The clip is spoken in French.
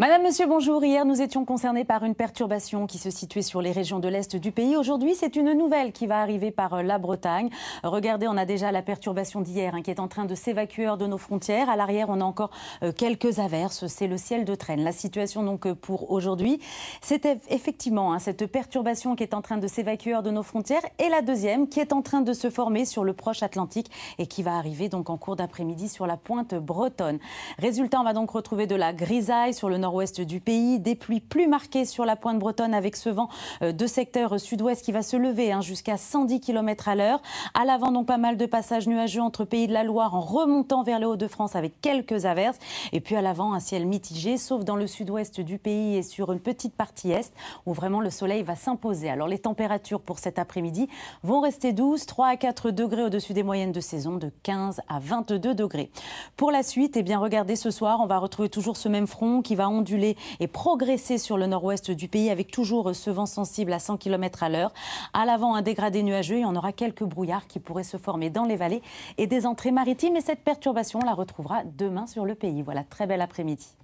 Madame, Monsieur, bonjour. Hier, nous étions concernés par une perturbation qui se situait sur les régions de l'Est du pays. Aujourd'hui, c'est une nouvelle qui va arriver par euh, la Bretagne. Regardez, on a déjà la perturbation d'hier hein, qui est en train de s'évacuer de nos frontières. À l'arrière, on a encore euh, quelques averses. C'est le ciel de traîne. La situation donc euh, pour aujourd'hui, c'était effectivement hein, cette perturbation qui est en train de s'évacuer de nos frontières et la deuxième qui est en train de se former sur le proche Atlantique et qui va arriver donc en cours d'après-midi sur la pointe bretonne. Résultat, on va donc retrouver de la grisaille sur le nord ouest du pays. Des pluies plus marquées sur la pointe bretonne avec ce vent euh, de secteur sud-ouest qui va se lever hein, jusqu'à 110 km à l'heure. À l'avant, donc pas mal de passages nuageux entre Pays de la Loire en remontant vers le Haut-de-France avec quelques averses. Et puis à l'avant, un ciel mitigé, sauf dans le sud-ouest du pays et sur une petite partie est où vraiment le soleil va s'imposer. Alors les températures pour cet après-midi vont rester douces, 3 à 4 degrés au-dessus des moyennes de saison, de 15 à 22 degrés. Pour la suite, eh bien regardez ce soir, on va retrouver toujours ce même front qui va onduler et progresser sur le nord-ouest du pays avec toujours ce vent sensible à 100 km à l'heure. À l'avant, un dégradé nuageux et on aura quelques brouillards qui pourraient se former dans les vallées et des entrées maritimes. Et cette perturbation, on la retrouvera demain sur le pays. Voilà, très bel après-midi.